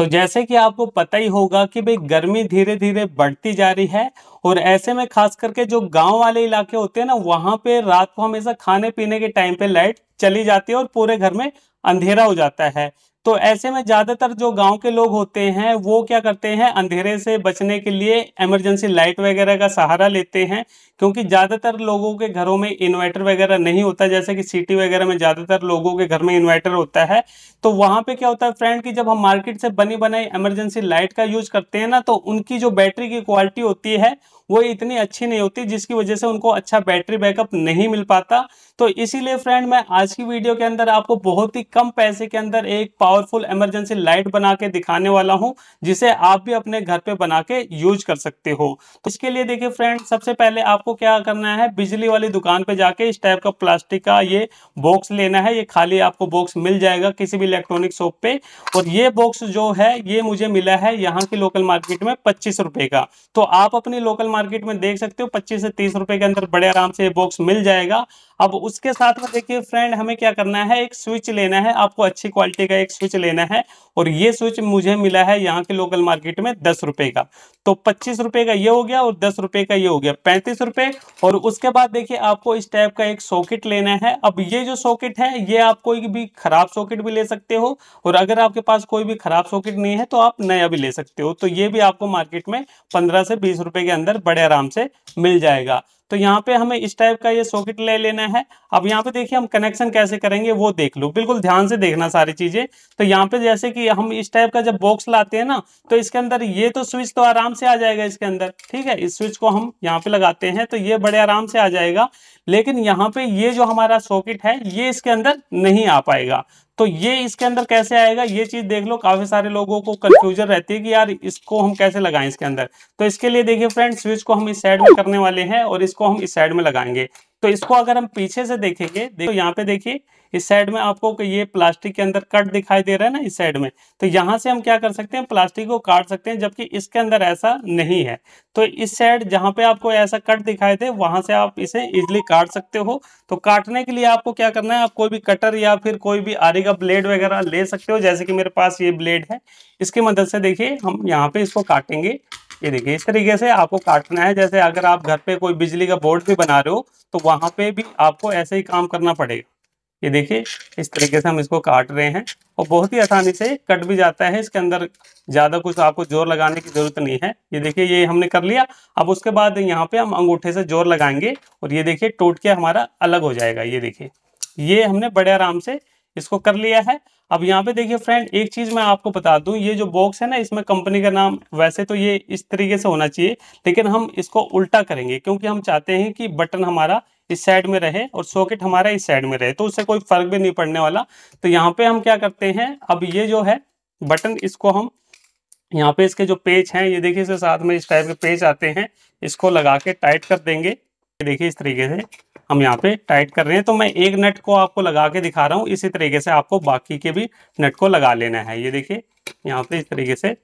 तो जैसे कि आपको पता ही होगा कि भाई गर्मी धीरे धीरे बढ़ती जा रही है और ऐसे में खास करके जो गांव वाले इलाके होते हैं ना वहां पे रात को हमेशा खाने पीने के टाइम पे लाइट चली जाती है और पूरे घर में अंधेरा हो जाता है तो ऐसे में ज़्यादातर जो गांव के लोग होते हैं वो क्या करते हैं अंधेरे से बचने के लिए इमरजेंसी लाइट वगैरह का सहारा लेते हैं क्योंकि ज़्यादातर लोगों के घरों में इन्वर्टर वगैरह नहीं होता जैसे कि सिटी वगैरह में ज़्यादातर लोगों के घर में इन्वर्टर होता है तो वहाँ पे क्या होता है फ्रेंड कि जब हम मार्केट से बनी बनाई इमरजेंसी लाइट का यूज़ करते हैं ना तो उनकी जो बैटरी की क्वालिटी होती है वो इतनी अच्छी नहीं होती जिसकी वजह से उनको अच्छा बैटरी बैकअप नहीं मिल पाता तो इसीलिए फ्रेंड मैं आज की वीडियो के अंदर आपको बहुत ही कम पैसे के अंदर एक पावरफुल इमरजेंसी लाइट बना के दिखाने वाला हूं जिसे आप भी अपने घर पे बना के यूज कर सकते हो तो इसके लिए देखिए फ्रेंड सबसे पहले आपको क्या करना है बिजली वाली दुकान पे जाके इस टाइप का प्लास्टिक का ये बॉक्स लेना है ये खाली आपको बॉक्स मिल जाएगा किसी भी इलेक्ट्रॉनिक शॉप पे और ये बॉक्स जो है ये मुझे मिला है यहाँ की लोकल मार्केट में पच्चीस का तो आप अपनी लोकल मार्केट में देख सकते हो पच्चीस से तीस रुपए के अंदर बड़े आराम से बॉक्स मिल जाएगा अब उसके साथ में देखिए फ्रेंड हमें क्या करना है एक स्विच लेना है आपको अच्छी क्वालिटी का एक स्विच लेना है और ये स्विच मुझे मिला है यहाँ के लोकल मार्केट में दस रुपये का तो पच्चीस रुपए का ये हो गया और दस रुपये का ये हो गया पैंतीस रुपए और उसके बाद देखिए आपको इस टाइप का एक सॉकेट लेना है अब ये जो सॉकेट है ये आप कोई भी खराब सॉकेट भी ले सकते हो और अगर आपके पास कोई भी खराब सॉकेट नहीं है तो आप नया भी ले सकते हो तो ये भी आपको मार्केट में पंद्रह से बीस रुपए के अंदर बड़े आराम से मिल जाएगा तो यहाँ पे हमें इस टाइप का ये सॉकेट ले लेना है अब यहाँ पे देखिए हम कनेक्शन कैसे करेंगे वो देख लो बिल्कुल ध्यान से देखना सारी चीजें तो यहाँ पे जैसे कि हम इस टाइप का जब बॉक्स लाते हैं ना तो इसके अंदर ये तो स्विच तो आराम से आ जाएगा इसके अंदर ठीक है इस स्विच को हम यहाँ पे लगाते हैं तो ये बड़े आराम से आ जाएगा लेकिन यहाँ पे ये जो हमारा सॉकेट है ये इसके अंदर नहीं आ पाएगा तो ये इसके अंदर कैसे आएगा ये चीज देख लो काफी सारे लोगों को कंफ्यूजन रहती है कि यार इसको हम कैसे लगाएं इसके अंदर तो इसके लिए देखिए फ्रेंड स्विच को हम इस साइड में करने वाले हैं और इसको हम इस साइड में लगाएंगे तो इसको अगर हम पीछे से देखेंगे देखो यहाँ पे देखिए इस साइड में आपको ये प्लास्टिक के अंदर कट दिखाई दे रहा है ना इस साइड में तो यहाँ से हम क्या कर सकते हैं प्लास्टिक को काट सकते हैं जबकि इसके अंदर ऐसा नहीं है तो इस साइड जहाँ पे आपको ऐसा कट दिखाई दे वहां से आप इसे इजिली काट सकते हो तो काटने के लिए आपको क्या करना है आप कोई भी कटर या फिर कोई भी आरी का ब्लेड वगैरह ले सकते हो जैसे कि मेरे पास ये ब्लेड है इसकी मदद से देखिए हम यहाँ पे इसको काटेंगे ये देखिए इस तरीके से आपको काटना है जैसे अगर आप घर पे कोई बिजली का बोर्ड भी बना रहे हो तो वहां पे भी आपको ऐसे ही काम करना पड़ेगा ये देखिए इस तरीके से हम इसको काट रहे हैं और बहुत ही आसानी से कट भी जाता है इसके अंदर ज़्यादा कुछ आपको जोर लगाने की ज़रूरत नहीं है ये देखिए ये हमने कर लिया अब उसके बाद यहाँ पे हम अंगूठे से जोर लगाएंगे और ये देखिए टूट के हमारा अलग हो जाएगा ये देखिए ये हमने बड़े आराम से इसको कर लिया है अब यहाँ पे देखिए फ्रेंड एक चीज़ मैं आपको बता दू ये जो बॉक्स है ना इसमें कंपनी का नाम वैसे तो ये इस तरीके से होना चाहिए लेकिन हम इसको उल्टा करेंगे क्योंकि हम चाहते हैं कि बटन हमारा इस साइड में रहे और सॉकेट हमारा इस साइड में रहे तो उससे कोई फर्क भी नहीं पड़ने वाला तो यहाँ पे हम क्या करते हैं अब ये जो है बटन इसको हम यहाँ पे इसके जो पेज हैं ये देखिए इसके साथ में इस टाइप के पेज आते हैं इसको लगा के टाइट कर देंगे देखिए इस तरीके से हम यहाँ पे टाइट कर रहे हैं तो मैं एक नट को आपको लगा के दिखा रहा हूँ इसी तरीके से आपको बाकी के भी नट को लगा लेना है ये देखिए यहाँ पे इस तरीके से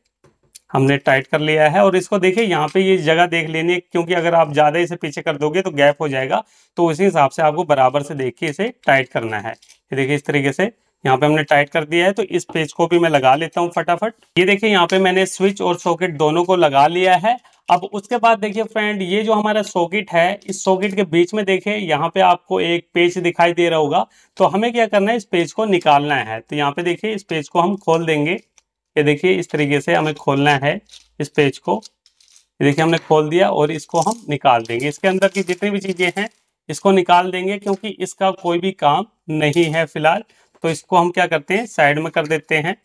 हमने टाइट कर लिया है और इसको देखिए यहाँ पे ये जगह देख लेनी है क्योंकि अगर आप ज़्यादा इसे पीछे कर दोगे तो गैप हो जाएगा तो उसी हिसाब से आपको बराबर से देख के इसे टाइट करना है ये देखिए इस तरीके से यहाँ पे हमने टाइट कर दिया है तो इस पेज को भी मैं लगा लेता हूँ फटाफट ये देखिए यहाँ पे मैंने स्विच और सॉकेट दोनों को लगा लिया है अब उसके बाद देखिए फ्रेंड ये जो हमारा सॉकेट है इस सॉकेट के बीच में देखिए यहाँ पे आपको एक पेज दिखाई दे रहा होगा तो हमें क्या करना है इस पेज को निकालना है तो यहाँ पे देखिए इस पेज को हम खोल देंगे ये देखिए इस तरीके से हमें खोलना है इस पेज को देखिए हमने खोल दिया और इसको हम निकाल देंगे इसके अंदर की जितनी भी चीज़ें हैं इसको निकाल देंगे क्योंकि इसका कोई भी काम नहीं है फिलहाल तो इसको हम क्या करते हैं साइड में कर देते हैं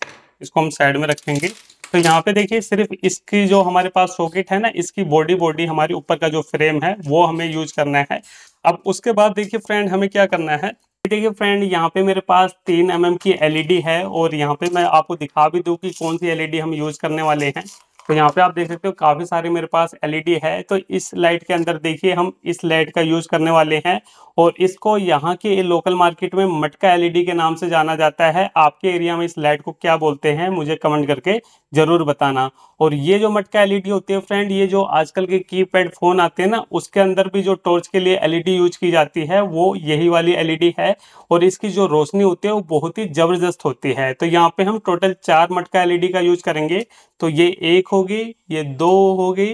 इसको हम साइड में रखेंगे तो यहाँ पे देखिए सिर्फ इसकी जो हमारे पास सॉकेट है ना इसकी बॉडी बॉडी हमारे ऊपर का जो फ्रेम है वो हमें यूज करना है अब उसके बाद देखिए फ्रेंड हमें क्या करना है देखिए फ्रेंड यहाँ पे मेरे पास तीन एम mm की एलईडी e है और यहाँ पे मैं आपको दिखा भी दूँ कि कौन सी एलईडी e हम यूज करने वाले हैं तो यहाँ पे आप देख सकते हो काफी सारे मेरे पास एलईडी e है तो इस लाइट के अंदर देखिए हम इस लाइट का यूज करने वाले हैं और इसको यहाँ के लोकल मार्केट में मटका एलईडी e के नाम से जाना जाता है आपके एरिया में इस लाइट को क्या बोलते हैं मुझे कमेंट करके जरूर बताना और ये जो मटका एलईडी e होती है फ्रेंड ये जो आजकल के कीपैड फोन आते हैं ना उसके अंदर भी जो टॉर्च के लिए एलईडी यूज की जाती है वो यही वाली एलईडी है और इसकी जो रोशनी होती है वो बहुत ही जबरदस्त होती है तो यहाँ पे हम टोटल चार मटका एलईडी का यूज करेंगे तो ये एक होगी ये दो होगी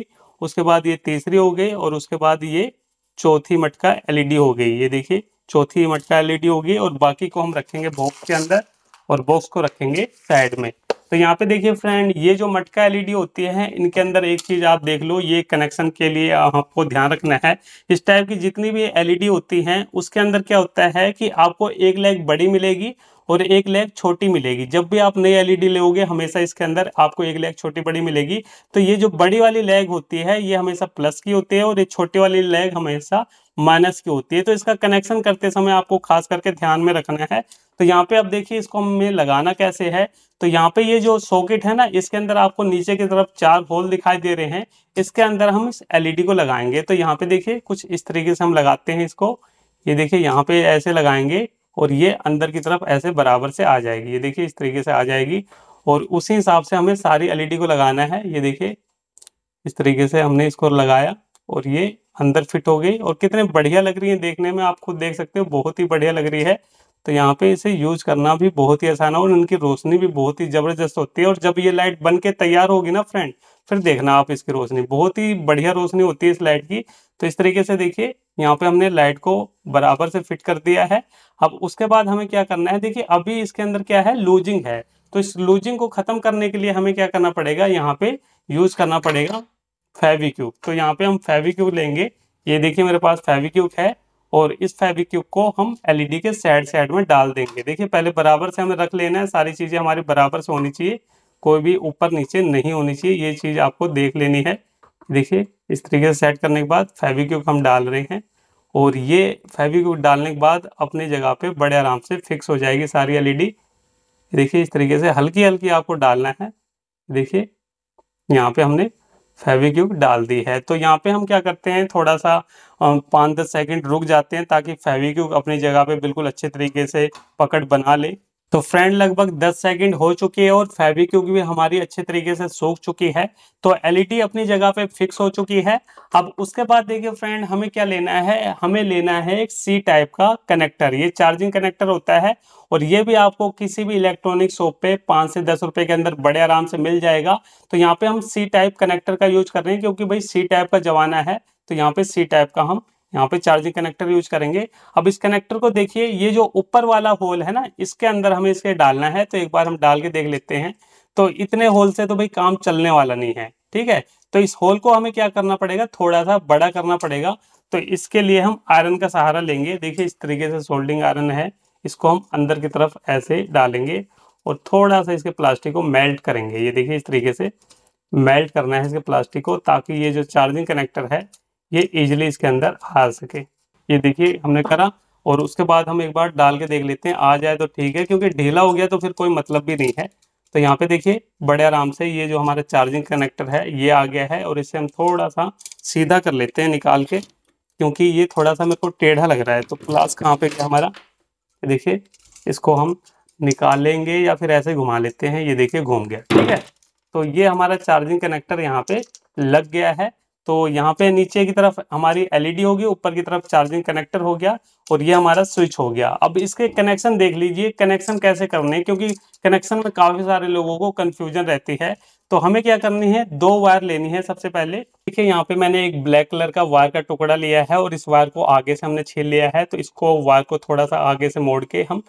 उसके बाद ये तीसरी हो गई और उसके बाद ये चौथी मटका एलईडी e हो गई ये देखिए चौथी मटका एलईडी e होगी और बाकी को हम रखेंगे बॉक्स के अंदर और बॉक्स को रखेंगे साइड में तो यहाँ पे देखिए फ्रेंड ये जो मटका एलईडी e होती है इनके अंदर एक चीज आप देख लो ये कनेक्शन के लिए आपको ध्यान रखना है इस टाइप की जितनी भी एलईडी e होती हैं उसके अंदर क्या होता है कि आपको एक लेग बड़ी मिलेगी और एक लेग छोटी मिलेगी जब भी आप नई एलईडी e लोगे हमेशा इसके अंदर आपको एक लेग छोटी बड़ी मिलेगी तो ये जो बड़ी वाली लेग होती है ये हमेशा प्लस की होती है और ये छोटी वाली लेग हमेशा माइनस की होती है तो इसका कनेक्शन करते समय आपको खास करके ध्यान में रखना है तो यहाँ पे आप देखिए इसको हमें लगाना कैसे है तो यहाँ पे ये जो सॉकेट है ना इसके अंदर आपको नीचे की तरफ चार होल दिखाई दे रहे हैं इसके अंदर हम इस एलईडी को लगाएंगे तो यहाँ पे देखिए कुछ इस तरीके से हम लगाते हैं इसको ये देखिए यहाँ पे ऐसे लगाएंगे और ये अंदर की तरफ ऐसे बराबर से आ जाएगी ये देखिए इस तरीके से आ जाएगी और उसी हिसाब से हमें सारी एलईडी को लगाना है ये देखिए इस तरीके से हमने इसको लगाया और ये अंदर फिट हो गई और कितने बढ़िया लग रही है देखने में आप खुद देख सकते हो बहुत ही बढ़िया लग रही है तो यहाँ पे इसे यूज करना भी बहुत ही आसान है और इनकी रोशनी भी बहुत ही ज़बरदस्त होती है और जब ये लाइट बन के तैयार होगी ना फ्रेंड फिर देखना आप इसकी रोशनी बहुत ही बढ़िया रोशनी होती है इस लाइट की तो इस तरीके से देखिए यहाँ पे हमने लाइट को बराबर से फिट कर दिया है अब उसके बाद हमें क्या करना है देखिए अभी इसके अंदर क्या है लूजिंग है तो इस लूजिंग को ख़त्म करने के लिए हमें क्या करना पड़ेगा यहाँ पे यूज़ करना पड़ेगा फेविक्यूब तो यहाँ पे हम फेविक्यूब लेंगे ये देखिए मेरे पास फेविक्यूब है और इस फैब्रिक को हम एलईडी के साइड साइड में डाल देंगे देखिए पहले बराबर से हमें रख लेना है सारी चीज़ें हमारी बराबर से होनी चाहिए कोई भी ऊपर नीचे नहीं होनी चाहिए ये चीज़ आपको देख लेनी है देखिए इस तरीके से सेट करने के बाद फेविक्यूब हम डाल रहे हैं और ये फेविक्यूब डालने के बाद अपनी जगह पे बड़े आराम से फिक्स हो जाएगी सारी एलईडी देखिए इस तरीके से हल्की हल्की आपको डालना है देखिए यहाँ पे हमने फेविक्यूब डाल दी है तो यहाँ पे हम क्या करते हैं थोड़ा सा पाँच दस सेकंड रुक जाते हैं ताकि फेविक्यूब अपनी जगह पे बिल्कुल अच्छे तरीके से पकड़ बना ले तो फ्रेंड लगभग 10 सेकंड हो चुकी है और फैब्रिक क्योंकि भी हमारी अच्छे तरीके से सूख चुकी है तो एलईडी अपनी जगह पे फिक्स हो चुकी है अब उसके बाद देखिए फ्रेंड हमें क्या लेना है हमें लेना है एक सी टाइप का कनेक्टर ये चार्जिंग कनेक्टर होता है और ये भी आपको किसी भी इलेक्ट्रॉनिक शॉप पे पाँच से दस रुपए के अंदर बड़े आराम से मिल जाएगा तो यहाँ पे हम सी टाइप कनेक्टर का यूज कर रहे हैं क्योंकि भाई सी टाइप का जमाना है तो यहाँ पे सी टाइप का हम यहाँ पे चार्जिंग कनेक्टर यूज करेंगे अब इस कनेक्टर को देखिए ये जो ऊपर वाला होल है ना इसके अंदर हमें इसके डालना है तो एक बार हम डाल के देख लेते हैं तो इतने होल से तो भाई काम चलने वाला नहीं है ठीक है तो इस होल को हमें क्या करना पड़ेगा थोड़ा सा बड़ा करना पड़ेगा तो इसके लिए हम आयरन का सहारा लेंगे देखिए इस तरीके से सोल्डिंग आयरन है इसको हम अंदर की तरफ ऐसे डालेंगे और थोड़ा सा इसके प्लास्टिक को मेल्ट करेंगे ये देखिए इस तरीके से मेल्ट करना है इसके प्लास्टिक को ताकि ये जो चार्जिंग कनेक्टर है ये इजिली इसके अंदर आ सके ये देखिए हमने करा और उसके बाद हम एक बार डाल के देख लेते हैं आ जाए तो ठीक है क्योंकि ढीला हो गया तो फिर कोई मतलब भी नहीं है तो यहाँ पे देखिए बड़े आराम से ये जो हमारा चार्जिंग कनेक्टर है ये आ गया है और इसे हम थोड़ा सा सीधा कर लेते हैं निकाल के क्योंकि ये थोड़ा सा मेरे को टेढ़ा लग रहा है तो प्लास कहाँ पे गया हमारा देखिए इसको हम निकालेंगे या फिर ऐसे घुमा लेते हैं ये देखिए घूम गया ठीक है तो ये हमारा चार्जिंग कनेक्टर यहाँ पे लग गया है तो यहाँ पे नीचे की तरफ हमारी एलईडी e होगी ऊपर की तरफ चार्जिंग कनेक्टर हो गया और ये हमारा स्विच हो गया अब इसके कनेक्शन देख लीजिए कनेक्शन कैसे करने क्योंकि कनेक्शन में काफ़ी सारे लोगों को कंफ्यूजन रहती है तो हमें क्या करनी है दो वायर लेनी है सबसे पहले देखिए यहाँ पे मैंने एक ब्लैक कलर का वायर का टुकड़ा लिया है और इस वायर को आगे से हमने छीन लिया है तो इसको वायर को थोड़ा सा आगे से मोड़ के हम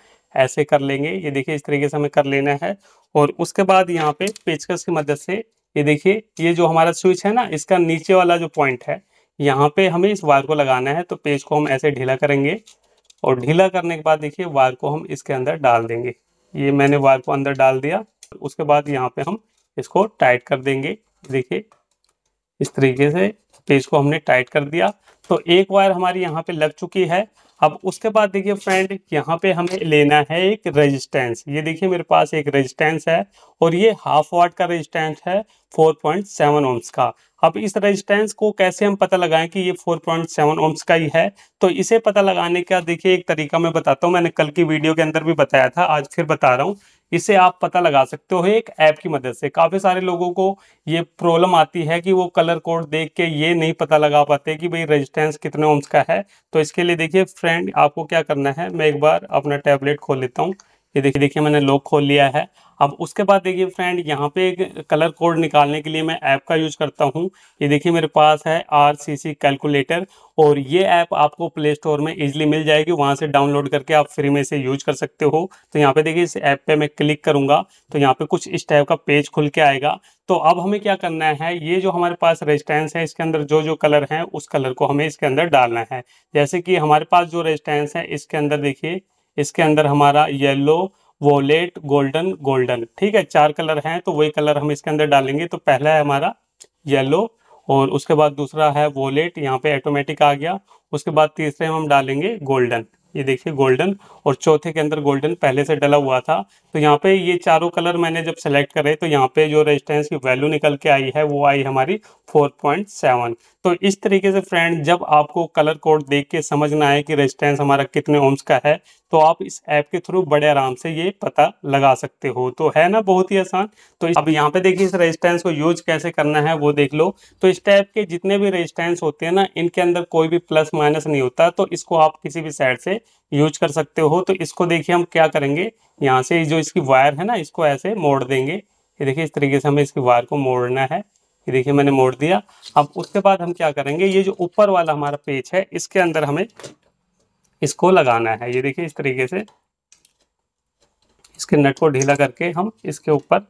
ऐसे कर लेंगे ये देखिए इस तरीके से हमें कर लेना है और उसके बाद यहाँ पे पेचकस की मदद से ये देखिए ये जो हमारा स्विच है ना इसका नीचे वाला जो पॉइंट है यहाँ पे हमें इस वायर को लगाना है तो पेज को हम ऐसे ढीला करेंगे और ढीला करने के बाद देखिए वायर को हम इसके अंदर डाल देंगे ये मैंने वायर को अंदर डाल दिया उसके बाद यहाँ पे हम इसको टाइट कर देंगे देखिए इस तरीके से पेज को हमने टाइट कर दिया तो एक वायर हमारी यहाँ पे लग चुकी है अब उसके बाद देखिए फ्रेंड यहाँ पे हमें लेना है एक रेजिस्टेंस ये देखिए मेरे पास एक रेजिस्टेंस है और ये हाफ वाट का रेजिस्टेंस है 4.7 ओम्स का अब इस रेजिस्टेंस को कैसे हम पता लगाएं कि ये 4.7 ओम्स का ही है तो इसे पता लगाने का देखिए एक तरीका मैं बताता हूँ मैंने कल की वीडियो के अंदर भी बताया था आज फिर बता रहा हूँ इसे आप पता लगा सकते हो एक ऐप की मदद से काफ़ी सारे लोगों को ये प्रॉब्लम आती है कि वो कलर कोड देख के ये नहीं पता लगा पाते कि भाई रेजिस्टेंस कितने ओम्स का है तो इसके लिए देखिए फ्रेंड आपको क्या करना है मैं एक बार अपना टैबलेट खोल लेता हूँ ये देखिए देखिए मैंने लॉक खोल लिया है अब उसके बाद देखिए फ्रेंड यहाँ पे एक कलर कोड निकालने के लिए मैं ऐप का यूज करता हूँ ये देखिए मेरे पास है सी कैलकुलेटर और ये ऐप आपको प्ले स्टोर में इजिली मिल जाएगी वहाँ से डाउनलोड करके आप फ्री में इसे यूज कर सकते हो तो यहाँ पे देखिए इस ऐप पे मैं क्लिक करूंगा तो यहाँ पे कुछ इस टाइप का पेज खुल के आएगा तो अब हमें क्या करना है ये जो हमारे पास रेजिस्टेंस है इसके अंदर जो जो कलर है उस कलर को हमें इसके अंदर डालना है जैसे कि हमारे पास जो रेजिस्टेंस है इसके अंदर देखिए इसके अंदर हमारा येलो वोलेट गोल्डन गोल्डन ठीक है चार कलर हैं तो वही कलर हम इसके अंदर डालेंगे तो पहला है हमारा येलो और उसके बाद दूसरा है वोलेट यहाँ पे ऑटोमेटिक आ गया उसके बाद तीसरे हम डालेंगे गोल्डन ये देखिए गोल्डन और चौथे के अंदर गोल्डन पहले से डला हुआ था तो यहाँ पे ये चारों कलर मैंने जब सेलेक्ट करे तो यहाँ पे जो रेजिस्टेंस की वैल्यू निकल के आई है वो आई हमारी 4.7 तो इस तरीके से फ्रेंड जब आपको कलर कोड देख के समझना है कि रेजिस्टेंस हमारा कितने ओम्स का है तो आप इस ऐप के थ्रू बड़े आराम से ये पता लगा सकते हो तो है ना बहुत ही आसान तो अब यहाँ पे देखिए इस रेजिस्टेंस को यूज कैसे करना है वो देख लो तो इस टाइप के जितने भी रेजिस्टेंस होते हैं ना इनके अंदर कोई भी प्लस माइनस नहीं होता तो इसको आप किसी भी साइड से यूज कर सकते हो तो इसको देखिए हम क्या करेंगे यहाँ से जो इसकी वायर है ना इसको ऐसे मोड़ देंगे ये देखिए इस तरीके से हमें इसकी वायर को मोड़ना है ये देखिए मैंने मोड़ दिया अब उसके बाद हम क्या करेंगे ये जो ऊपर वाला हमारा पेज है इसके अंदर हमें इसको लगाना है ये देखिए इस तरीके से इसके नट को ढीला करके हम इसके ऊपर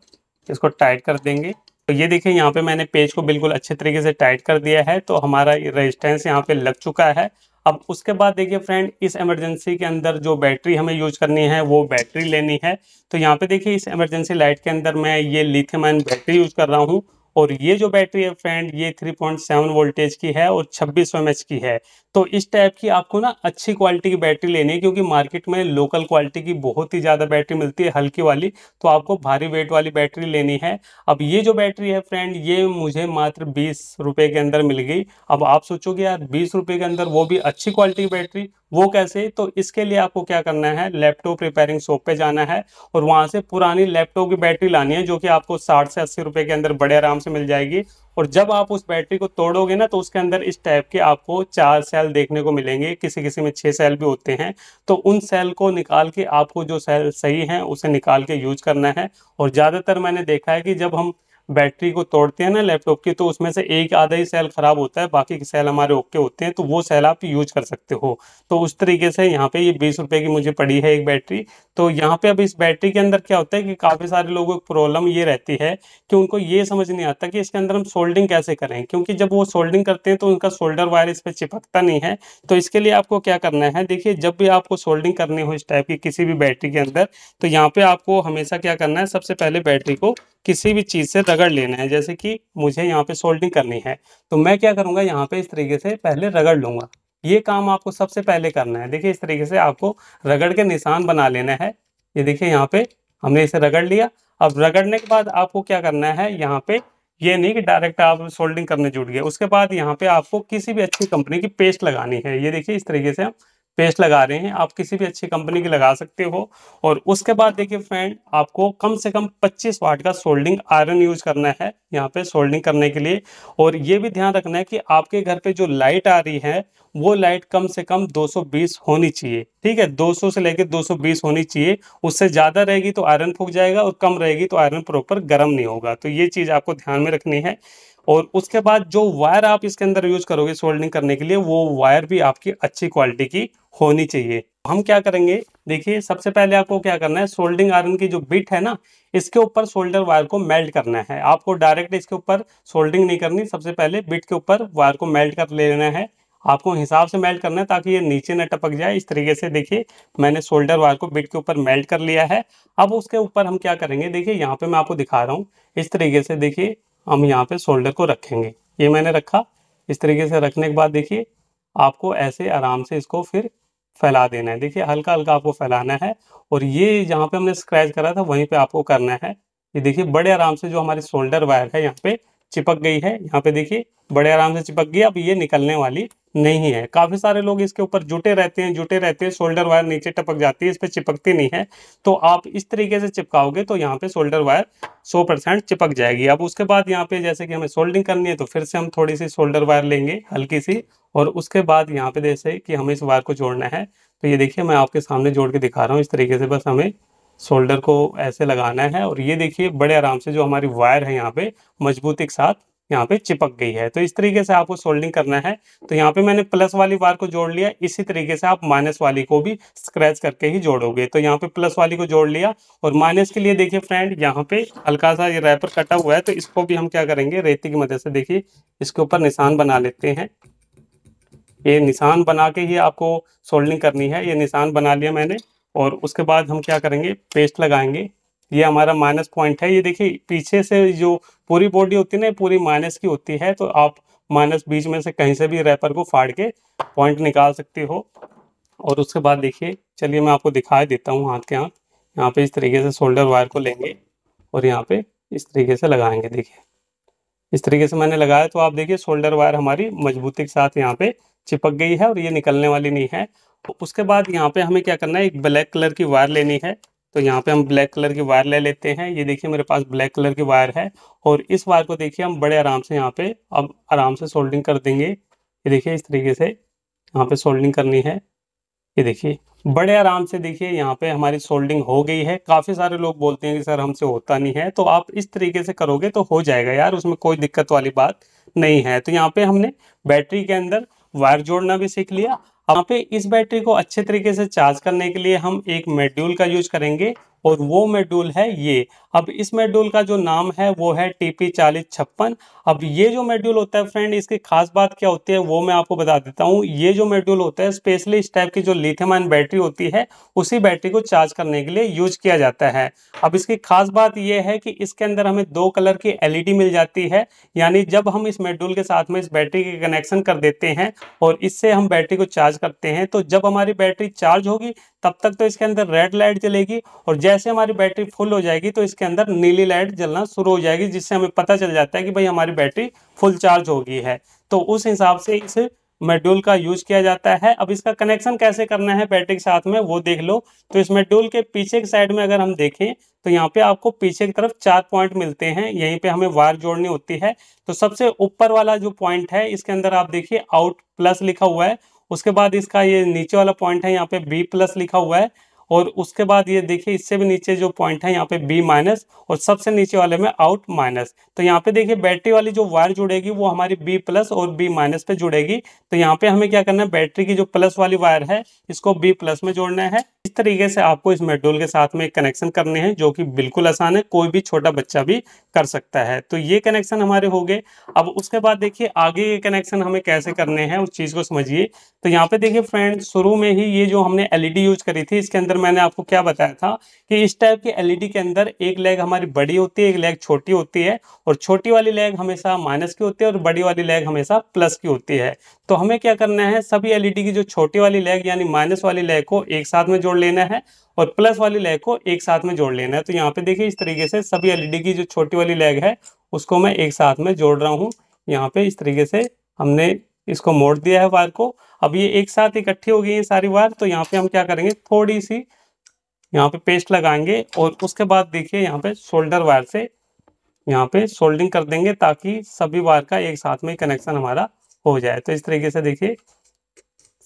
इसको टाइट कर देंगे तो ये देखिए यहाँ पे मैंने पेज को बिल्कुल अच्छे तरीके से टाइट कर दिया है तो हमारा रेजिस्टेंस यहाँ पे लग चुका है अब उसके बाद देखिए फ्रेंड इस इमरजेंसी के अंदर जो बैटरी हमें यूज करनी है वो बैटरी लेनी है तो यहाँ पे देखिए इस इमरजेंसी लाइट के अंदर मैं ये लिथियम आयन बैटरी यूज कर रहा हूँ और ये जो बैटरी है फ्रेंड ये 3.7 वोल्टेज की है और 26 सौ की है तो इस टाइप की आपको ना अच्छी क्वालिटी की बैटरी लेनी है क्योंकि मार्केट में लोकल क्वालिटी की बहुत ही ज़्यादा बैटरी मिलती है हल्की वाली तो आपको भारी वेट वाली बैटरी लेनी है अब ये जो बैटरी है फ्रेंड ये मुझे मात्र बीस रुपये के अंदर मिल गई अब आप सोचोगे यार बीस रुपये के अंदर वो भी अच्छी क्वालिटी की बैटरी वो कैसे तो इसके लिए आपको क्या करना है लैपटॉप रिपेयरिंग शॉप पे जाना है और वहाँ से पुरानी लैपटॉप की बैटरी लानी है जो कि आपको साठ से अस्सी रुपये के अंदर बड़े आराम से से मिल जाएगी और जब आप उस बैटरी को तोड़ोगे ना तो उसके अंदर इस टाइप के आपको चार सेल देखने को मिलेंगे किसी किसी में छह सेल भी होते हैं तो उन सेल को निकाल के आपको जो सेल सही है उसे निकाल के यूज करना है और ज़्यादातर मैंने देखा है कि जब हम बैटरी को तोड़ते हैं ना लैपटॉप की तो उसमें से एक आधा ही सेल ख़राब होता है बाकी सेल हमारे ओके होते हैं तो वो सेल आप यूज कर सकते हो तो उस तरीके से यहाँ पे ये बीस रुपए की मुझे पड़ी है एक बैटरी तो यहाँ पे अब इस बैटरी के अंदर क्या होता है कि काफ़ी सारे लोगों की प्रॉब्लम ये रहती है कि उनको ये समझ नहीं आता कि इसके अंदर हम सोल्डिंग कैसे करें क्योंकि जब वो सोल्डिंग करते हैं तो उनका सोल्डर वायर इस पर चिपकता नहीं है तो इसके लिए आपको क्या करना है देखिए जब भी आपको सोल्डिंग करनी हो इस टाइप की किसी भी बैटरी के अंदर तो यहाँ पे आपको हमेशा क्या करना है सबसे पहले बैटरी को किसी भी चीज़ से रगड़ लेना है जैसे कि मुझे यहाँ पे सोल्डिंग करनी है तो मैं क्या करूंगा यहाँ पे इस तरीके से पहले रगड़ लूंगा ये काम आपको सबसे पहले करना है देखिए इस तरीके से आपको रगड़ के निशान बना लेना है ये देखिए यहाँ पे हमने इसे रगड़ लिया अब रगड़ने के बाद आपको क्या करना है यहाँ पे ये नहीं कि डायरेक्ट आप सोल्डिंग करने जुट गए उसके बाद यहाँ पे आपको किसी भी अच्छी कंपनी की पेस्ट लगानी है ये देखिए इस तरीके से हम पेस्ट लगा रहे हैं आप किसी भी अच्छी कंपनी की लगा सकते हो और उसके बाद देखिए फ्रेंड आपको कम से कम 25 वाट का सोल्डिंग आयरन यूज करना है यहाँ पे सोल्डिंग करने के लिए और ये भी ध्यान रखना है कि आपके घर पे जो लाइट आ रही है वो लाइट कम से कम 220 होनी चाहिए ठीक है 200 से लेकर 220 होनी चाहिए उससे ज़्यादा रहेगी तो आयरन फूक जाएगा और कम रहेगी तो आयरन प्रॉपर गर्म नहीं होगा तो ये चीज़ आपको ध्यान में रखनी है और उसके बाद जो वायर आप इसके अंदर यूज करोगे सोल्डिंग करने के लिए वो वायर भी आपकी अच्छी क्वालिटी की होनी चाहिए हम क्या करेंगे देखिए सबसे पहले आपको क्या करना है सोल्डिंग आयरन की जो बिट है ना इसके ऊपर सोल्डर वायर को मेल्ट करना है आपको डायरेक्ट इसके ऊपर सोल्डिंग नहीं करनी सबसे पहले बिट के ऊपर वायर को मेल्ट कर लेना है आपको हिसाब से मेल्ट करना है ताकि ये नीचे न टपक जाए इस तरीके से देखिए मैंने शोल्डर वायर को बिट के ऊपर मेल्ट कर लिया है अब उसके ऊपर हम क्या करेंगे देखिए यहाँ पे मैं आपको दिखा रहा हूँ इस तरीके से देखिए हम यहाँ पे शोल्डर को रखेंगे ये मैंने रखा इस तरीके से रखने के बाद देखिए आपको ऐसे आराम से इसको फिर फैला देना है देखिए हल्का हल्का आपको फैलाना है और ये जहाँ पे हमने स्क्रैच करा था वहीं पे आपको करना है ये देखिए बड़े आराम से जो हमारी शोल्डर वायर है यहाँ पे चिपक गई है यहाँ पे देखिए बड़े आराम से चिपक गई अब ये निकलने वाली नहीं है काफी सारे लोग इसके ऊपर जुटे रहते हैं जुटे रहते हैं शोल्डर वायर नीचे टपक जाती है इस पर चिपकती नहीं है तो आप इस तरीके से चिपकाओगे तो यहाँ पे शोल्डर वायर 100 परसेंट चिपक जाएगी अब उसके बाद यहाँ पे जैसे कि हमें सोल्डिंग करनी है तो फिर से हम थोड़ी सी शोल्डर वायर लेंगे हल्की सी और उसके बाद यहाँ पे जैसे कि हमें इस वायर को जोड़ना है तो ये देखिए मैं आपके सामने जोड़ के दिखा रहा हूँ इस तरीके से बस हमें शोल्डर को ऐसे लगाना है और ये देखिए बड़े आराम से जो हमारी वायर है यहाँ पे मजबूती के साथ यहाँ पे चिपक गई है तो इस तरीके से आपको सोल्डिंग करना है तो यहाँ पे मैंने प्लस वाली बार को जोड़ लिया इसी तरीके से आप माइनस वाली को भी स्क्रैच करके ही जोड़ोगे तो यहाँ पे प्लस वाली को जोड़ लिया और माइनस के लिए देखिए फ्रेंड यहाँ पे हल्का सा ये रैपर कटा हुआ है तो इसको भी हम क्या करेंगे रेती की मदद से देखिए इसके ऊपर निशान बना लेते हैं ये निशान बना के ही आपको सोल्डिंग करनी है ये निशान बना लिया मैंने और उसके बाद हम क्या करेंगे पेस्ट लगाएंगे ये हमारा माइनस पॉइंट है ये देखिए पीछे से जो पूरी बॉडी होती है ना पूरी माइनस की होती है तो आप माइनस बीच में से कहीं से भी रैपर को फाड़ के पॉइंट निकाल सकते हो और उसके बाद देखिए चलिए मैं आपको दिखा देता हूँ हाथ के हाथ यहाँ पे इस तरीके से शोल्डर वायर को लेंगे और यहाँ पे इस तरीके से लगाएंगे देखिए इस तरीके से मैंने लगाया तो आप देखिए शोल्डर वायर हमारी मजबूती के साथ यहाँ पे चिपक गई है और ये निकलने वाली नहीं है उसके बाद यहाँ पे हमें क्या करना है एक ब्लैक कलर की वायर लेनी है तो यहाँ पे हम ब्लैक कलर की वायर ले लेते हैं ये देखिए मेरे पास ब्लैक कलर की वायर है और इस वायर को देखिए हम बड़े आराम से यहाँ पे अब आराम से सोल्डिंग कर देंगे ये देखिए इस तरीके से यहाँ पे सोल्डिंग करनी है ये देखिए बड़े आराम से देखिए यहाँ पे हमारी सोल्डिंग हो गई है काफ़ी सारे लोग बोलते हैं कि सर हमसे होता नहीं है तो आप इस तरीके से करोगे तो हो जाएगा यार उसमें कोई दिक्कत वाली बात नहीं है तो यहाँ पे हमने बैटरी के अंदर वायर जोड़ना भी सीख लिया अब यहाँ पे इस बैटरी को अच्छे तरीके से चार्ज करने के लिए हम एक मेड्यूल का यूज करेंगे और वो मेड्यूल है ये अब इस मेड्यूल का जो नाम है वो है टीपी चालीस छप्पन अब ये जो मेड्यूल होता है फ्रेंड इसकी खास बात क्या होती है वो मैं आपको बता देता हूँ ये जो मेड्यूल होता है स्पेशली इस टाइप की जो लिथियम आयन बैटरी होती है उसी बैटरी को चार्ज करने के लिए यूज किया जाता है अब इसकी खास बात यह है कि इसके अंदर हमें दो कलर की एलईडी मिल जाती है यानी जब हम इस मेड्यूल के साथ में इस बैटरी के कनेक्शन कर देते हैं और इससे हम बैटरी को चार्ज करते हैं तो जब हमारी बैटरी चार्ज होगी तब तक तो इसके अंदर रेड लाइट जलेगी और जैसे हमारी बैटरी फुल हो जाएगी तो इसके अंदर नीली लाइट जलना शुरू हो जाएगी जिससे हमें पता चल जाता है कि भाई हमारी बैटरी फुल चार्ज हो गई है तो उस हिसाब से इस मेड्यूल का यूज किया जाता है अब इसका कनेक्शन कैसे करना है बैटरी के साथ में वो देख लो तो इस मेड्यूल के पीछे के साइड में अगर हम देखें तो यहाँ पे आपको पीछे की तरफ चार पॉइंट मिलते हैं यहीं पे हमें वायर जोड़नी होती है तो सबसे ऊपर वाला जो पॉइंट है इसके अंदर आप देखिए आउट प्लस लिखा हुआ है उसके बाद इसका ये नीचे वाला पॉइंट है यहाँ पे बी प्लस लिखा हुआ है और उसके बाद ये देखिए इससे भी नीचे जो पॉइंट है यहाँ पे बी माइनस और सबसे नीचे वाले में आउट माइनस तो यहाँ पे देखिए बैटरी वाली जो वायर जुड़ेगी वो हमारी बी प्लस और बी माइनस पे जुड़ेगी तो यहाँ पे हमें क्या करना है बैटरी की जो प्लस वाली वायर है इसको बी प्लस में जोड़ना है इस तरीके से आपको इस मेडोल के साथ में कनेक्शन करने हैं जो कि बिल्कुल आसान है कोई भी छोटा बच्चा भी कर सकता है तो ये कनेक्शन हमारे हो गए अब उसके बाद देखिए आगे ये कनेक्शन हमें कैसे करने हैं उस चीज़ को समझिए तो यहाँ पे देखिए फ्रेंड शुरू में ही ये जो हमने एलईडी यूज करी थी इसके अंदर ऊपर मैंने आपको क्या बताया था कि इस टाइप के एलईडी e के अंदर एक लेग हमारी बड़ी होती है एक लेग छोटी होती है और छोटी वाली लेग हमेशा माइनस की होती है और बड़ी वाली लेग हमेशा प्लस की होती है तो हमें क्या करना है सभी एलईडी e की जो छोटी वाली लेग यानी माइनस वाली लेग को एक साथ में जोड़ लेना है और प्लस वाली लेग को एक साथ में जोड़ लेना है तो यहाँ पे देखिए इस तरीके से सभी एलईडी e की जो छोटी वाली लेग है उसको मैं एक साथ में जोड़ रहा हूँ यहाँ पे इस तरीके से हमने इसको मोड़ दिया है वायर को अब ये एक साथ इकट्ठी हो गई है सारी वायर तो यहाँ पे हम क्या करेंगे थोड़ी सी यहाँ पे पेस्ट लगाएंगे और उसके बाद देखिए यहाँ पे शोल्डर वायर से यहाँ पे सोल्डिंग कर देंगे ताकि सभी वायर का एक साथ में कनेक्शन हमारा हो जाए तो इस तरीके से देखिए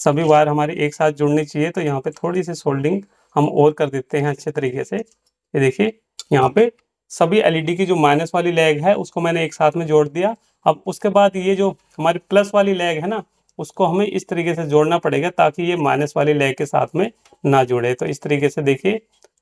सभी वायर हमारी एक साथ जुड़नी चाहिए तो यहाँ पे थोड़ी सी सोल्डिंग हम और कर देते हैं अच्छे तरीके से ये देखिए यहाँ पे सभी एलईडी की जो माइनस वाली लेग है उसको मैंने एक साथ में जोड़ दिया अब उसके बाद ये जो हमारी प्लस वाली लेग है ना उसको हमें इस तरीके से जोड़ना पड़ेगा ताकि ये माइनस वाली लेग के साथ में ना जुड़े तो इस तरीके से देखिए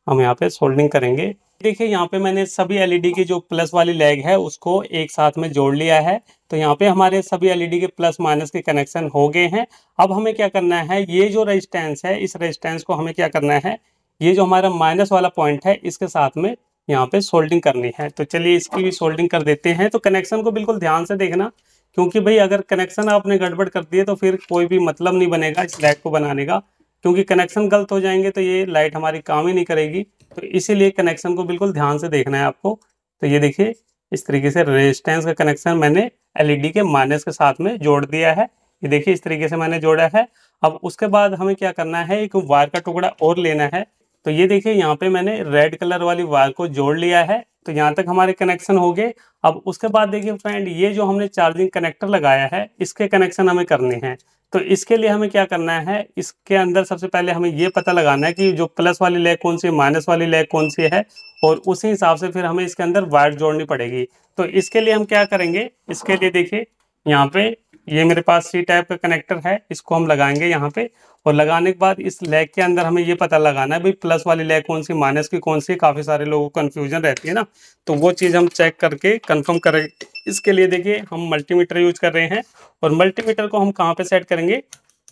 हम यहाँ पे सोल्डिंग करेंगे देखिए यहाँ पे मैंने सभी एलईडी e के जो प्लस वाली लेग है उसको एक साथ में जोड़ लिया है तो यहाँ पे हमारे सभी एलईडी e के प्लस माइनस के कनेक्शन हो गए हैं अब हमें क्या करना है ये जो रेजिस्टेंस है इस रेजिस्टेंस को हमें क्या करना है ये जो हमारा माइनस वाला पॉइंट है इसके साथ में यहाँ पे सोल्डिंग करनी है तो चलिए इसकी भी सोल्डिंग कर देते हैं तो कनेक्शन को बिल्कुल ध्यान से देखना क्योंकि भाई अगर कनेक्शन आपने गड़बड़ कर दिए तो फिर कोई भी मतलब नहीं बनेगा इस लाइट को बनाने का क्योंकि कनेक्शन गलत हो जाएंगे तो ये लाइट हमारी काम ही नहीं करेगी तो इसीलिए कनेक्शन को बिल्कुल ध्यान से देखना है आपको तो ये देखिए इस तरीके से रेजिस्टेंस का कनेक्शन मैंने एलईडी e के माइनस के साथ में जोड़ दिया है ये देखिए इस तरीके से मैंने जोड़ा है अब उसके बाद हमें क्या करना है एक वायर का टुकड़ा और लेना है तो ये देखिए यहाँ पे मैंने रेड कलर वाली वायर को जोड़ लिया है तो यहाँ तक हमारे कनेक्शन हो गए अब उसके बाद देखिए फ्रेंड ये जो हमने चार्जिंग कनेक्टर लगाया है इसके कनेक्शन हमें करने हैं तो इसके लिए हमें क्या करना है इसके अंदर सबसे पहले हमें ये पता लगाना है कि जो प्लस वाली लेग कौन सी माइनस वाली लेग कौन सी है और उसी हिसाब से फिर हमें इसके अंदर वायर जोड़नी पड़ेगी तो इसके लिए हम क्या करेंगे इसके लिए देखिए यहाँ पे ये मेरे पास सी टाइप का कनेक्टर है इसको हम लगाएंगे यहाँ पे और लगाने के बाद इस लेग के अंदर हमें ये पता लगाना है भाई प्लस वाली लेग कौन सी माइनस की कौन सी काफ़ी सारे लोगों को कन्फ्यूजन रहती है ना तो वो चीज़ हम चेक करके कंफर्म करें इसके लिए देखिए हम मल्टीमीटर यूज कर रहे हैं और मल्टीमीटर को हम कहाँ पे सेट करेंगे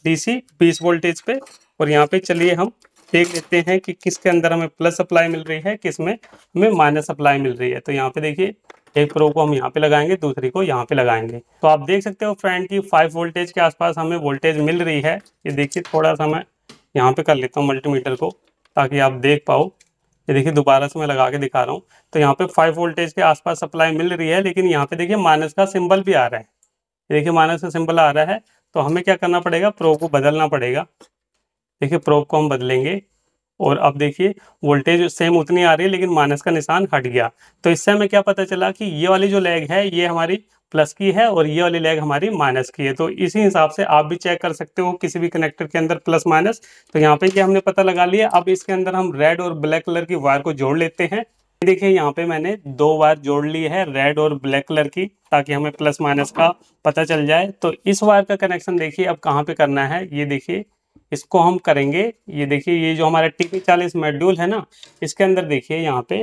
डीसी सी वोल्टेज पे और यहाँ पे चलिए हम देख लेते हैं कि किसके अंदर हमें प्लस सप्लाई मिल रही है किस में हमें माइनस सप्लाई मिल रही है तो यहाँ पे देखिए एक प्रो को हम यहाँ पे लगाएंगे दूसरी को यहाँ पे लगाएंगे तो आप देख सकते हो फ्रेंड की फाइव वोल्टेज के आसपास हमें वोल्टेज मिल रही है ये देखिए थोड़ा सा मैं यहाँ पे कर लेता हूँ मल्टीमीटर को ताकि आप देख पाओ ये देखिए दोबारा से मैं लगा के दिखा रहा हूँ तो यहाँ पे फाइव वोल्टेज के आसपास सप्लाई मिल रही है लेकिन यहाँ पे देखिए माइनस का सिंबल भी आ रहा है देखिए माइनस का सिंबल आ रहा है तो हमें क्या करना पड़ेगा प्रो को बदलना पड़ेगा देखिए प्रो को हम बदलेंगे और अब देखिए वोल्टेज सेम उतनी आ रही है लेकिन माइनस का निशान हट गया तो इससे हमें क्या पता चला कि ये वाली जो लेग है ये हमारी प्लस की है और ये वाली लेग हमारी माइनस की है तो इसी हिसाब से आप भी चेक कर सकते हो किसी भी कनेक्टर के अंदर प्लस माइनस तो यहाँ पे क्या हमने पता लगा लिया अब इसके अंदर हम रेड और ब्लैक कलर की वायर को जोड़ लेते हैं देखिए यहाँ पे मैंने दो वायर जोड़ ली है रेड और ब्लैक कलर की ताकि हमें प्लस माइनस का पता चल जाए तो इस वायर का कनेक्शन देखिए अब कहाँ पे करना है ये देखिए इसको हम करेंगे ये देखिए ये जो हमारा टीपी चालीस मेड्यूल है ना इसके अंदर देखिए यहाँ पे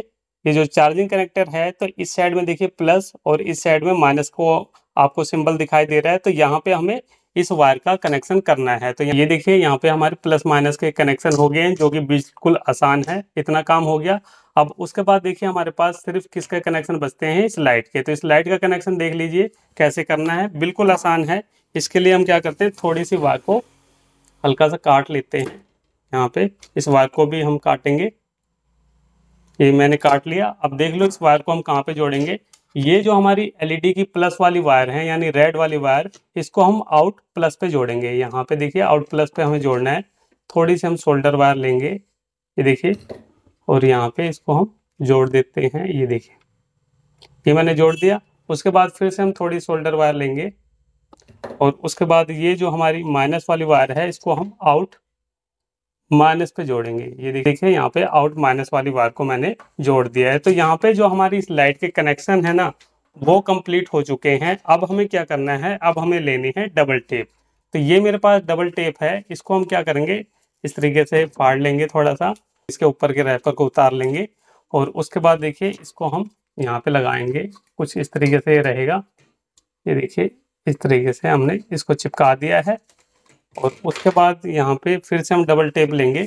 ये जो चार्जिंग कनेक्टर है तो इस साइड में देखिए प्लस और इस साइड में माइनस को आपको सिंबल दिखाई दे रहा है तो यहाँ पे हमें इस वायर का कनेक्शन करना है तो ये देखिए यहाँ पे हमारे प्लस माइनस के कनेक्शन हो गए हैं जो कि बिल्कुल आसान है इतना काम हो गया अब उसके बाद देखिए हमारे पास सिर्फ किसके कनेक्शन बचते हैं इस लाइट के तो इस लाइट का कनेक्शन देख लीजिए कैसे करना है बिल्कुल आसान है इसके लिए हम क्या करते हैं थोड़ी सी वायर को हल्का सा काट लेते हैं यहाँ पे इस वायर को भी हम काटेंगे ये मैंने काट लिया अब देख लो इस वायर को हम कहाँ पे जोड़ेंगे ये जो हमारी एलईडी e की प्लस वाली वायर है यानी रेड वाली वायर इसको हम आउट प्लस पे जोड़ेंगे यहाँ पे देखिए आउट प्लस पे हमें जोड़ना है थोड़ी सी हम शोल्डर वायर लेंगे ये देखिए और यहाँ पे इसको हम जोड़ देते हैं ये देखिए ये मैंने जोड़ दिया उसके बाद फिर से हम थोड़ी शोल्डर वायर लेंगे और उसके बाद ये जो हमारी माइनस वाली वायर है इसको हम आउट माइनस पे जोड़ेंगे ये देखिए यहाँ पे आउट माइनस वाली वायर को मैंने जोड़ दिया है तो यहाँ पे जो हमारी इस लाइट के कनेक्शन है ना वो कंप्लीट हो चुके हैं अब हमें क्या करना है अब हमें लेनी है डबल टेप तो ये मेरे पास डबल टेप है इसको हम क्या करेंगे इस तरीके से फाड़ लेंगे थोड़ा सा इसके ऊपर के रैपर को उतार लेंगे और उसके बाद देखिए इसको हम यहाँ पे लगाएंगे कुछ इस तरीके से रहेगा ये देखिए इस तरीके से हमने इसको चिपका दिया है और उसके बाद यहाँ पे फिर से हम डबल टेप लेंगे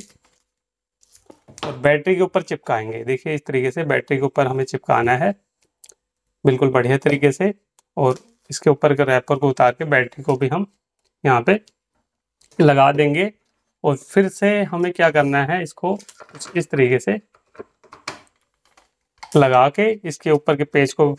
और बैटरी के ऊपर चिपकाएंगे देखिए इस तरीके से बैटरी के ऊपर हमें चिपकाना है बिल्कुल बढ़िया तरीके से और इसके ऊपर के रैपर को उतार के बैटरी को भी हम यहाँ पे लगा देंगे और फिर से हमें क्या करना है इसको इस तरीके से लगा के इसके ऊपर के पेज को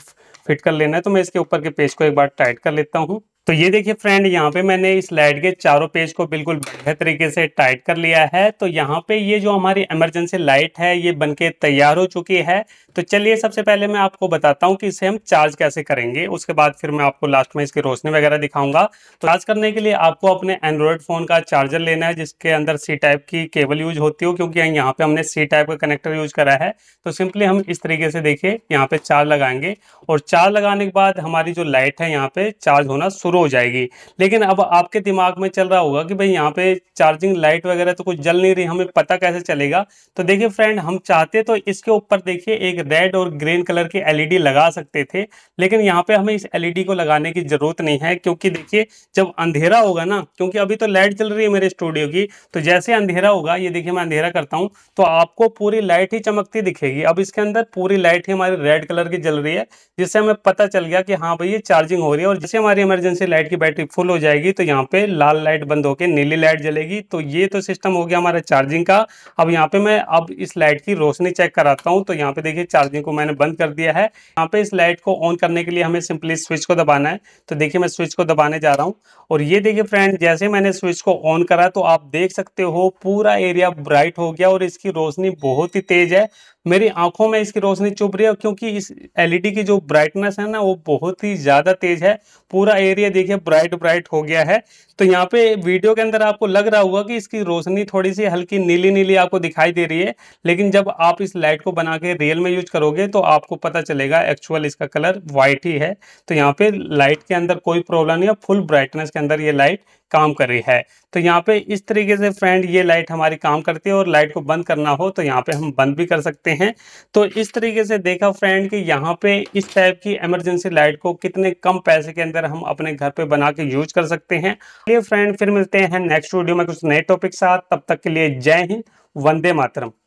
फिट कर लेना है तो मैं इसके ऊपर के पेज को एक बार टाइट कर लेता हूँ तो ये देखिए फ्रेंड यहाँ पे मैंने इस लाइट के चारों पेज को बिल्कुल बढ़िया तरीके से टाइट कर लिया है तो यहाँ पे ये जो हमारी इमरजेंसी लाइट है ये बनके तैयार हो चुकी है तो चलिए सबसे पहले मैं आपको बताता हूँ कि इसे हम चार्ज कैसे करेंगे उसके बाद फिर मैं आपको लास्ट में इसकी रोशनी वगैरह दिखाऊंगा तो चार्ज करने के लिए आपको अपने एंड्रॉयड फ़ोन का चार्जर लेना है जिसके अंदर सी टाइप की केबल यूज होती हो क्योंकि यहाँ पे हमने सी टाइप का कनेक्टर यूज करा है तो सिंपली हम इस तरीके से देखिए यहाँ पे चार्ज लगाएंगे और चार्ज लगाने के बाद हमारी जो लाइट है यहाँ पे चार्ज होना शुरू हो जाएगी लेकिन अब आपके दिमाग में चल रहा होगा कि भाई यहाँ पे चार्जिंग लाइट वगैरह तो कुछ जल नहीं रही हमें पता कैसे चलेगा तो देखिए फ्रेंड हम चाहते तो इसके ऊपर देखिए एक रेड और ग्रीन कलर की एलईडी लगा सकते थे लेकिन यहाँ पे हमें इस एलईडी को लगाने की जरूरत नहीं है क्योंकि देखिए जब अंधेरा होगा ना क्योंकि अभी तो लाइट चल रही है मेरे स्टूडियो की तो जैसे अंधेरा होगा ये देखिए मैं अंधेरा करता हूँ तो आपको पूरी लाइट ही चमकती दिखेगी अब इसके अंदर पूरी लाइट ही हमारी रेड कलर की जल रही है जिससे हमें पता चल गया कि हाँ भाई ये चार्जिंग हो रही है और जैसे हमारी इमरजेंसी से लाइट की बैटरी फुल हो जाएगी तो यहाँ पे लाल लाइट बंद होकर नीली लाइट जलेगी तो ये तो सिस्टम हो गया हमारा चार्जिंग का अब यहाँ पे मैं अब इस लाइट की रोशनी चेक कराता हूँ तो यहाँ पे देखिए चार्जिंग को मैंने बंद कर दिया है यहाँ पे इस लाइट को ऑन करने के लिए हमें सिंपली स्विच को दबाना है तो देखिए मैं स्विच को दबाने जा रहा हूँ और ये देखिए फ्रेंड जैसे मैंने स्विच को ऑन करा तो आप देख सकते हो पूरा एरिया ब्राइट हो गया और इसकी रोशनी बहुत ही तेज है मेरी आंखों में इसकी रोशनी चुभ रही है क्योंकि इस एलईडी e की जो ब्राइटनेस है ना वो बहुत ही ज़्यादा तेज है पूरा एरिया देखिए ब्राइट ब्राइट हो गया है तो यहाँ पे वीडियो के अंदर आपको लग रहा होगा कि इसकी रोशनी थोड़ी सी हल्की नीली नीली आपको दिखाई दे रही है लेकिन जब आप इस लाइट को बना के रियल में यूज करोगे तो आपको पता चलेगा एक्चुअल इसका कलर व्हाइट ही है तो यहाँ पे लाइट के अंदर कोई प्रॉब्लम नहीं है फुल ब्राइटनेस के अंदर ये लाइट काम कर रही है तो यहाँ पे इस तरीके से फ्रेंड ये लाइट हमारी काम करती है और लाइट को बंद करना हो तो यहाँ पे हम बंद भी कर सकते हैं तो इस तरीके से देखा फ्रेंड कि यहाँ पे इस टाइप की इमरजेंसी लाइट को कितने कम पैसे के अंदर हम अपने घर पे बना के यूज कर सकते हैं ये फ्रेंड फिर मिलते हैं नेक्स्ट वीडियो में कुछ नए टॉपिक साथ तब तक के लिए जय हिंद वंदे मातरम